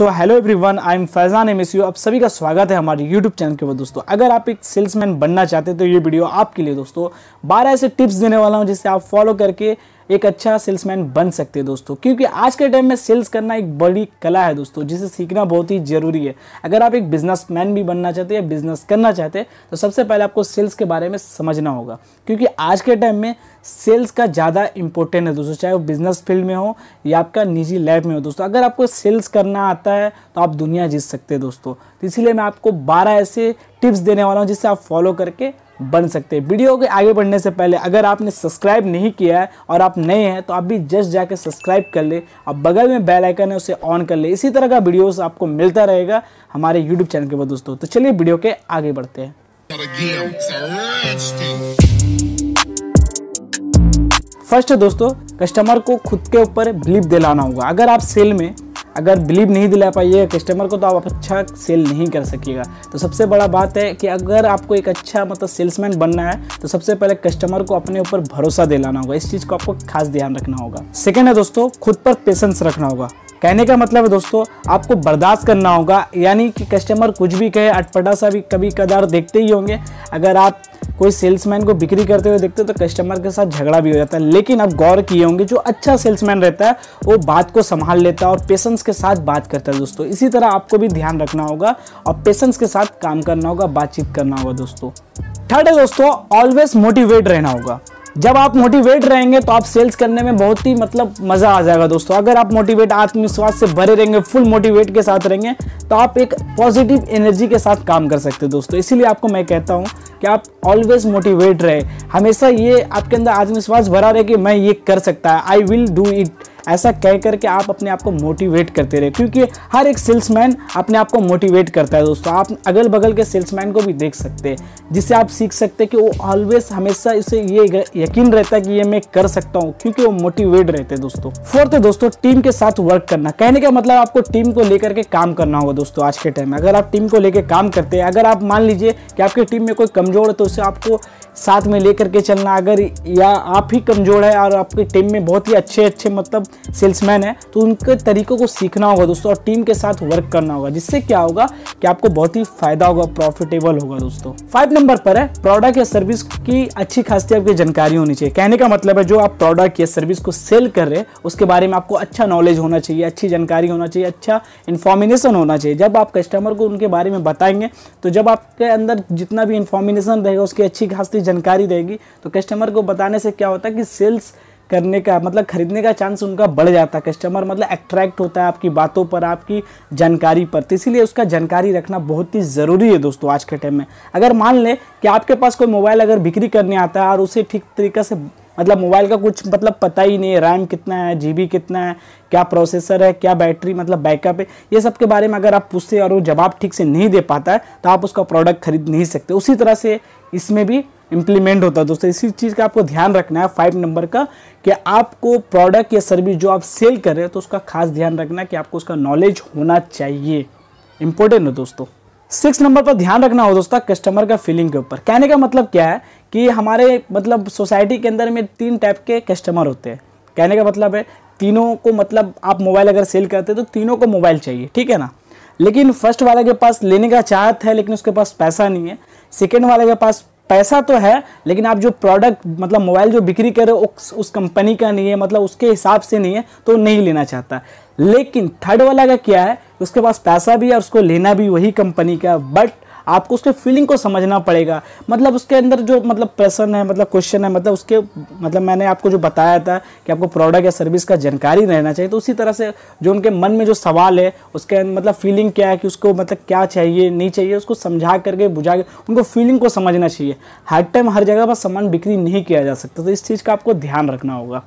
so hello everyone I am Faizan M S U आप सभी का स्वागत है हमारे यूट्यूब चैनल के ऊपर दोस्तों अगर आप एक सेल्समैन बनना चाहते हैं तो ये वीडियो आपके लिए दोस्तों बारह ऐसे टिप्स देने वाला हूँ जिससे आप फॉलो करके एक अच्छा सेल्समैन बन सकते हैं दोस्तों क्योंकि आज के टाइम में सेल्स करना एक बड़ी कला है दोस्तों जिसे सीखना बहुत ही ज़रूरी है अगर आप एक बिजनेसमैन भी बनना चाहते हैं या बिजनेस करना चाहते हैं तो सबसे पहले आपको सेल्स के बारे में समझना होगा क्योंकि आज के टाइम में सेल्स का ज़्यादा इंपॉर्टेंट है दोस्तों चाहे वो बिजनेस फील्ड में हो या आपका निजी लाइफ में हो दोस्तों अगर आपको सेल्स करना आता है तो आप दुनिया जीत सकते हैं दोस्तों तो इसीलिए मैं आपको 12 ऐसे टिप्स देने वाला हूँ जिससे आप फॉलो करके बन सकते हैं वीडियो के आगे बढ़ने से पहले अगर आपने सब्सक्राइब नहीं किया है और आप नए हैं तो आप भी जस्ट जाके सब्सक्राइब कर ले और बगल में बेल आइकन है उसे ऑन कर ले इसी तरह का वीडियोस आपको मिलता रहेगा हमारे यूट्यूब चैनल के बाद दोस्तों तो चलिए वीडियो के आगे बढ़ते हैं फर्स्ट दोस्तों कस्टमर को खुद के ऊपर बिलीव दिलाना होगा अगर आप सेल में अगर बिलीव नहीं दिला पाइएगा कस्टमर को तो आप अच्छा सेल नहीं कर सकिएगा तो सबसे बड़ा बात है कि अगर आपको एक अच्छा मतलब सेल्समैन बनना है तो सबसे पहले कस्टमर को अपने ऊपर भरोसा दिलाना होगा इस चीज़ को आपको खास ध्यान रखना होगा सेकेंड है दोस्तों खुद पर पेशेंस रखना होगा कहने का मतलब है दोस्तों आपको बर्दाश्त करना होगा यानी कि कस्टमर कुछ भी कहे अटपटा सा भी कभी कदार देखते ही होंगे अगर आप कोई सेल्समैन को बिक्री करते हुए देखते हो तो कस्टमर के साथ झगड़ा भी हो जाता है लेकिन अब गौर किए होंगे जो अच्छा सेल्समैन रहता है वो बात को संभाल लेता है और पेशेंस के साथ बात करता है दोस्तों इसी तरह आपको भी ध्यान रखना होगा और पेशेंस के साथ काम करना होगा बातचीत करना होगा दोस्तों थर्ड है दोस्तों ऑलवेज मोटिवेट रहना होगा जब आप मोटिवेट रहेंगे तो आप सेल्स करने में बहुत ही मतलब मज़ा आ जाएगा दोस्तों अगर आप मोटिवेट आत्मविश्वास से भरे रहेंगे फुल मोटिवेट के साथ रहेंगे तो आप एक पॉजिटिव एनर्जी के साथ काम कर सकते हैं दोस्तों इसीलिए आपको मैं कहता हूँ कि आप ऑलवेज मोटिवेट रहे हमेशा ये आपके अंदर आत्मविश्वास भरा रहे कि मैं ये कर सकता है आई विल डू इट ऐसा कह करके आप अपने आप को मोटिवेट करते रहे क्योंकि हर एक सेल्समैन अपने आप को मोटिवेट करता है दोस्तों आप अगल बगल के सेल्समैन को भी देख सकते हैं जिससे आप सीख सकते हैं कि वो ऑलवेज हमेशा इसे ये यकीन रहता है कि ये मैं कर सकता हूँ क्योंकि वो मोटिवेट रहते हैं दोस्तों फोर्थ दोस्तों टीम के साथ वर्क करना कहने का मतलब आपको टीम को लेकर के काम करना होगा दोस्तों आज के टाइम में अगर आप टीम को लेकर काम करते हैं अगर आप मान लीजिए कि आपकी टीम में कोई कमजोर है तो उसे आपको साथ में लेकर के चलना अगर या आप ही कमज़ोर है और आपकी टीम में बहुत ही अच्छे अच्छे मतलब सेल्समैन है तो उनके तरीक़ों को सीखना होगा दोस्तों और टीम के साथ वर्क करना होगा जिससे क्या होगा कि आपको बहुत ही फ़ायदा होगा प्रॉफिटेबल होगा दोस्तों फाइव नंबर पर है प्रोडक्ट या सर्विस की अच्छी खासी आपकी जानकारी होनी चाहिए कहने का मतलब है जो आप प्रोडक्ट या सर्विस को सेल कर रहे हैं उसके बारे में आपको अच्छा नॉलेज होना चाहिए अच्छी जानकारी होना चाहिए अच्छा इन्फॉर्मेशन होना चाहिए जब आप कस्टमर को उनके बारे में बताएंगे तो जब आपके अंदर जितना भी इन्फॉर्मेशन रहेगा उसकी अच्छी खासी जानकारी रहेगी तो कस्टमर को बताने से क्या होता है कि सेल्स करने का मतलब खरीदने का चांस उनका बढ़ जाता है कस्टमर मतलब अट्रैक्ट होता है आपकी बातों पर आपकी जानकारी पर तो इसीलिए उसका जानकारी रखना बहुत ही ज़रूरी है दोस्तों आज के टाइम में अगर मान लें कि आपके पास कोई मोबाइल अगर बिक्री करने आता है और उसे ठीक तरीके से मतलब मोबाइल का कुछ मतलब पता ही नहीं है रैम कितना है जीबी कितना है क्या प्रोसेसर है क्या बैटरी मतलब बैकअप है ये सब के बारे में अगर आप पूछते और वो जवाब ठीक से नहीं दे पाता है तो आप उसका प्रोडक्ट खरीद नहीं सकते उसी तरह से इसमें भी इम्प्लीमेंट होता है दोस्तों इसी चीज़ का आपको ध्यान रखना है फाइव नंबर का कि आपको प्रोडक्ट या सर्विस जो आप सेल कर रहे हैं तो उसका खास ध्यान रखना कि आपको उसका नॉलेज होना चाहिए इंपॉर्टेंट है दोस्तों सिक्स नंबर पर ध्यान रखना हो दोस्तों कस्टमर का फीलिंग के ऊपर कहने का मतलब क्या है कि हमारे मतलब सोसाइटी के अंदर में तीन टाइप के कस्टमर होते हैं कहने का मतलब है तीनों को मतलब आप मोबाइल अगर सेल करते हैं तो तीनों को मोबाइल चाहिए ठीक है ना लेकिन फर्स्ट वाले के पास लेने का चाहत है लेकिन उसके पास पैसा नहीं है सेकेंड वाले के पास पैसा तो है लेकिन आप जो प्रोडक्ट मतलब मोबाइल जो बिक्री कर रहे हो उस, उस कंपनी का नहीं है मतलब उसके हिसाब से नहीं है तो नहीं लेना चाहता लेकिन थर्ड वाला का क्या है उसके पास पैसा भी है और उसको लेना भी वही कंपनी का बट आपको उसके फीलिंग को समझना पड़ेगा मतलब उसके अंदर जो मतलब प्रश्न है मतलब क्वेश्चन है मतलब उसके मतलब मैंने आपको जो बताया था कि आपको प्रोडक्ट या सर्विस का जानकारी रहना चाहिए तो उसी तरह से जो उनके मन में जो सवाल है उसके मतलब फीलिंग क्या है कि उसको मतलब क्या चाहिए नहीं चाहिए उसको समझा करके बुझा के उनको फीलिंग को समझना चाहिए हर टाइम हर जगह पर सामान बिक्री नहीं किया जा सकता तो इस चीज़ का आपको ध्यान रखना होगा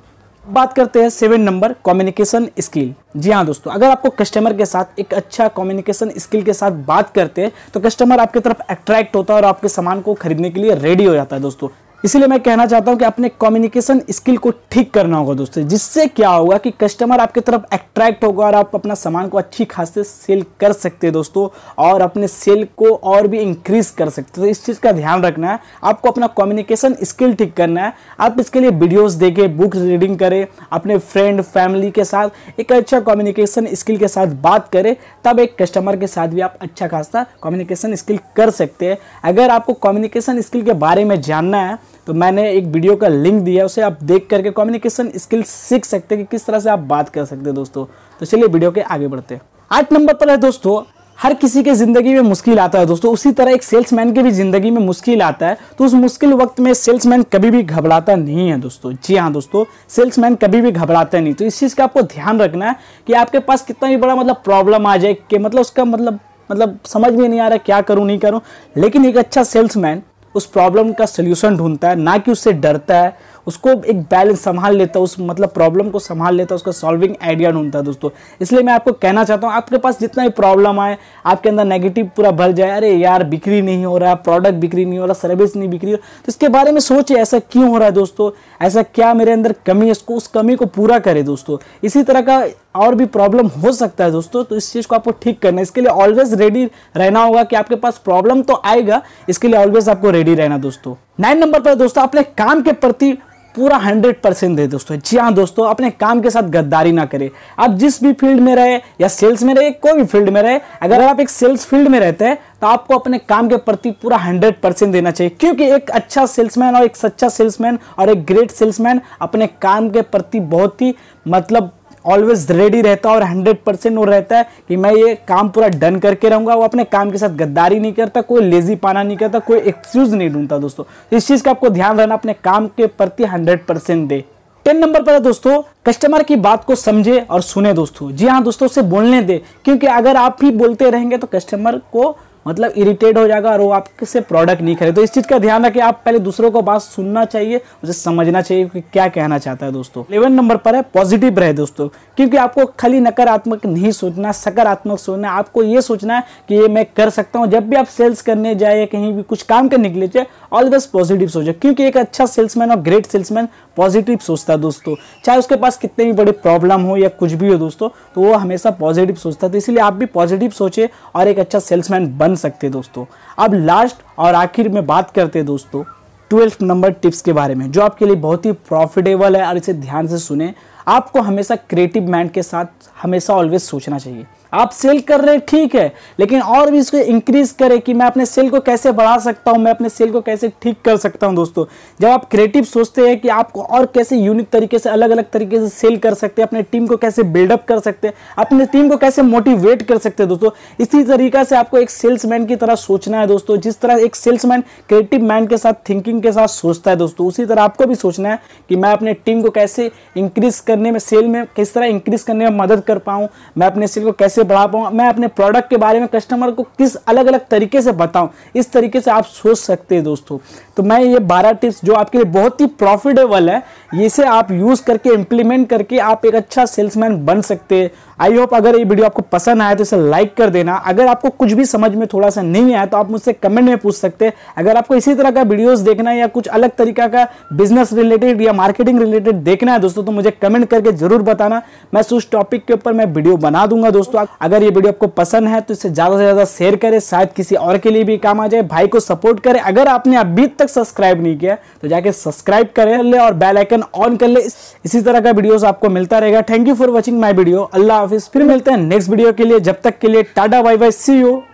बात करते हैं सेवन नंबर कम्युनिकेशन स्किल जी हाँ दोस्तों अगर आपको कस्टमर के साथ एक अच्छा कम्युनिकेशन स्किल के साथ बात करते हैं तो कस्टमर आपकी तरफ अट्रैक्ट होता है और आपके सामान को खरीदने के लिए रेडी हो जाता है दोस्तों इसलिए मैं कहना चाहता हूँ कि अपने कम्युनिकेशन स्किल को ठीक करना होगा दोस्तों जिससे क्या होगा कि कस्टमर आपकी तरफ अट्रैक्ट होगा और आप अपना सामान को अच्छी खासी सेल कर सकते हैं दोस्तों और अपने सेल को और भी इंक्रीज कर सकते तो इस चीज़ का ध्यान रखना है आपको अपना कम्युनिकेशन स्किल ठीक करना है आप इसके लिए वीडियोज़ देखें बुक रीडिंग करें अपने फ्रेंड फैमिली के साथ एक अच्छा कम्युनिकेशन स्किल के साथ बात करें तब एक कस्टमर के साथ भी आप अच्छा खासा कम्युनिकेशन स्किल कर सकते हैं अगर आपको कम्युनिकेशन स्किल के बारे में जानना है तो मैंने एक वीडियो का लिंक दिया उसे आप देख करके कम्युनिकेशन स्किल सीख सकते हैं कि किस तरह से आप बात कर सकते हैं दोस्तों तो चलिए वीडियो के आगे बढ़ते हैं आठ नंबर पर है दोस्तों हर किसी के ज़िंदगी में मुश्किल आता है दोस्तों उसी तरह एक सेल्समैन के भी ज़िंदगी में मुश्किल आता है तो उस मुश्किल वक्त में सेल्समैन कभी भी घबराता नहीं है दोस्तों जी हाँ दोस्तों सेल्समैन कभी भी घबराता नहीं तो इस चीज़ का आपको ध्यान रखना है कि आपके पास कितना भी बड़ा मतलब प्रॉब्लम आ जाए कि मतलब उसका मतलब मतलब समझ में नहीं आ रहा क्या करूँ नहीं करूँ लेकिन एक अच्छा सेल्समैन उस प्रॉब्लम का सोल्यूशन ढूंढता है ना कि उससे डरता है उसको एक बैलेंस संभाल लेता है उस मतलब प्रॉब्लम को संभाल लेता है उसका सॉल्विंग आइडिया ढूंढता है दोस्तों इसलिए मैं आपको कहना चाहता हूँ आपके पास जितना भी प्रॉब्लम आए आपके अंदर नेगेटिव पूरा भर जाए अरे यार बिक्री नहीं हो रहा प्रोडक्ट बिक्री नहीं हो रहा सर्विस नहीं बिक्री हो तो इसके बारे में सोचे ऐसा क्यों हो रहा है दोस्तों ऐसा क्या मेरे अंदर कमी है उसको उस कमी को पूरा करे दोस्तों इसी तरह का और भी प्रॉब्लम हो सकता है दोस्तों तो इस चीज़ को आपको ठीक करना है इसके लिए ऑलवेज रेडी रहना होगा कि आपके पास प्रॉब्लम तो आएगा इसके लिए ऑलवेज आपको रेडी रहना दोस्तों नाइन नंबर पर दोस्तों अपने काम के प्रति पूरा हंड्रेड परसेंट दे दोस्तों जी हाँ दोस्तों अपने काम के साथ गद्दारी ना करें आप जिस भी फील्ड में रहे या सेल्स में रहे कोई भी फील्ड में रहे अगर आप एक सेल्स फील्ड में रहते हैं तो आपको अपने काम के प्रति पूरा हंड्रेड परसेंट देना चाहिए क्योंकि एक अच्छा सेल्समैन और एक सच्चा सेल्समैन और एक ग्रेट सेल्समैन अपने काम के प्रति बहुत ही मतलब ऑलवेज रेडी रहता है और हंड्रेड परसेंट वो रहता है कि मैं ये काम पूरा डन करके रहूँगा वो अपने काम के साथ गद्दारी नहीं करता कोई लेजी पाना नहीं करता कोई एक्सक्यूज़ नहीं ढूंढता दोस्तों तो इस चीज़ का आपको ध्यान रहना अपने काम के प्रति हंड्रेड दे टेन नंबर पर है दोस्तों कस्टमर की बात को समझे और सुने दोस्तों जी हाँ दोस्तों उसे बोलने दे क्योंकि अगर आप ही बोलते रहेंगे तो कस्टमर को मतलब इरिटेट हो जाएगा और वो आपसे प्रोडक्ट नहीं खरीदे तो इस चीज़ का ध्यान रखें आप पहले दूसरों को बात सुनना चाहिए उसे समझना चाहिए कि क्या कहना चाहता है दोस्तों इलेवन नंबर पर है पॉजिटिव रहे दोस्तों क्योंकि आपको खाली नकारात्मक नहीं सोचना सकारात्मक सोचना आपको ये सोचना है कि ये मैं कर सकता हूँ जब भी आप सेल्स करने जाए कहीं भी कुछ काम करने के लिए ऑलवेज पॉजिटिव सोचे क्योंकि एक अच्छा सेल्समैन और ग्रेट सेल्समैन पॉजिटिव सोचता है दोस्तों चाहे उसके पास कितने भी बड़े प्रॉब्लम हो या कुछ भी हो दोस्तों तो वो हमेशा पॉजिटिव सोचता है तो इसलिए आप भी पॉजिटिव सोचे और एक अच्छा सेल्समैन बन बन सकते दोस्तों अब लास्ट और आखिर में बात करते हैं दोस्तों ट्वेल्थ नंबर टिप्स के बारे में जो आपके लिए बहुत ही प्रॉफिटेबल है और इसे ध्यान से सुने आपको हमेशा क्रिएटिव माइंड के साथ हमेशा ऑलवेज सोचना चाहिए आप सेल कर रहे हैं ठीक है लेकिन और भी इसको इंक्रीज करें कि मैं अपने सेल को कैसे बढ़ा सकता हूं मैं अपने सेल को कैसे ठीक कर सकता हूं दोस्तों जब आप क्रिएटिव सोचते हैं कि आपको और कैसे यूनिक तरीके से अलग अलग तरीके से सेल कर सकते हैं अपने टीम को कैसे बिल्डअप कर सकते हैं अपने टीम को कैसे मोटिवेट कर सकते हैं दोस्तों इसी तरीका से आपको एक सेल्समैन की तरह सोचना है दोस्तों जिस तरह एक सेल्समैन क्रिएटिव माइंड के साथ थिंकिंग के साथ सोचता है दोस्तों उसी तरह आपको भी सोचना है कि मैं अपने टीम को कैसे इंक्रीज करने में सेल में किस तरह इंक्रीज करने में मदद कर पाऊँ मैं अपने सेल को कैसे बढ़ा पाऊँ मैं अपने प्रोडक्ट के बारे में कस्टमर को किस अलग अलग तरीके से बताऊँ इस तरीके से आप सोच सकते हैं दोस्तों तो मैं ये बारह टिप्स जो आपके लिए बहुत ही प्रॉफिटेबल है इसे आप यूज़ करके इम्प्लीमेंट करके आप एक अच्छा सेल्समैन बन सकते हैं आई होप अगर ये वीडियो आपको पसंद आया तो इसे लाइक कर देना अगर आपको कुछ भी समझ में थोड़ा सा नहीं आया तो आप मुझसे कमेंट में पूछ सकते हैं अगर आपको इसी तरह का वीडियोस देखना है या कुछ अलग तरीका का बिजनेस रिलेटेड या मार्केटिंग रिलेटेड देखना है दोस्तों तो मुझे कमेंट करके जरूर बताना मैं उस टॉपिक के ऊपर मैं वीडियो बना दूंगा दोस्तों अगर ये वीडियो आपको पसंद है तो इसे ज़्यादा से ज़्यादा शेयर करें शायद किसी और के लिए भी काम आ जाए भाई को सपोर्ट करें अगर आपने अभी तक सब्सक्राइब नहीं किया तो जाके सब्सक्राइब करें ले और बेलाइकन ऑन कर ले इसी तरह का वीडियोज आपको मिलता रहेगा thank you for watching my video अल्लाह हाफिज फिर मिलते हैं नेक्स्ट वीडियो के लिए जब तक के लिए tata bye bye see you